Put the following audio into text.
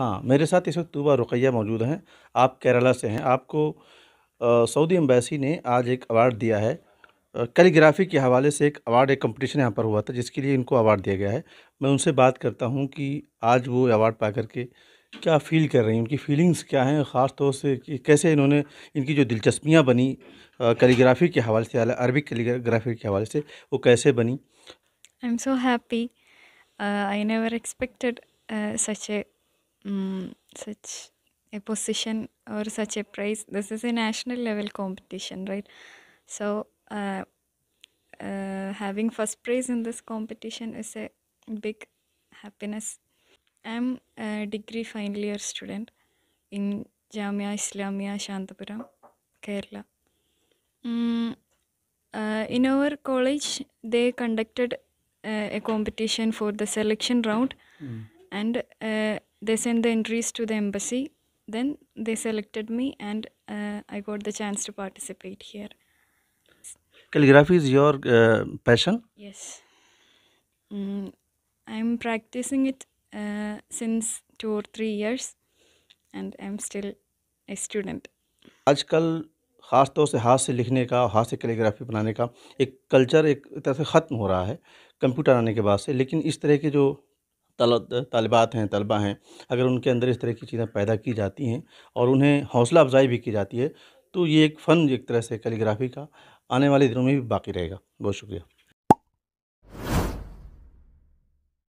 हाँ मेरे साथ इस वक्त तूबा रुकैया मौजूद हैं आप केरला से हैं आपको सऊदी एम्बेसी ने आज एक अवार्ड दिया है कैलीग्राफ़ी के हवाले से एक अवार्ड एक कंपटीशन यहाँ पर हुआ था जिसके लिए इनको अवार्ड दिया गया है मैं उनसे बात करता हूँ कि आज वो अवार्ड पा करके क्या फ़ील कर रही हैं उनकी फीलिंग्स क्या हैं ख़ास तौर से कि कैसे इन्होंने इनकी जो दिलचस्पियाँ बनी कैलीग्राफ़ी के हवाले से अरबिक कैलीग्राफ़ी के हवाले से वो कैसे बनी I am so happy I never expected such a um, such a position or such a prize. This is a national level competition, right? So, uh, uh, having first prize in this competition is a big happiness. I'm a degree final year student in Jamia Islamia Shantapuram, Kerala. Um, uh, in our college, they conducted uh, a competition for the selection round, mm. and uh, they sent the entries to the embassy then they selected me and uh, i got the chance to participate here calligraphy is your uh, passion yes mm, i'm practicing it uh, since two or three years and i'm still a student आजकल ख़ास तौर से हाथ से लिखने का हाथ से कैलीग्राफी बनाने का एक कल्चर एक तरह से ख़त्म हो रहा है कंप्यूटर आने के बाद से लेकिन इस तरह के जो तलबात हैं तलबा हैं अगर उनके अंदर इस तरह की चीज़ें पैदा की जाती हैं और उन्हें हौसला अफजाई भी की जाती है तो ये एक फ़न एक तरह से कैलीग्राफी का आने वाले दिनों में भी बाकी रहेगा बहुत शुक्रिया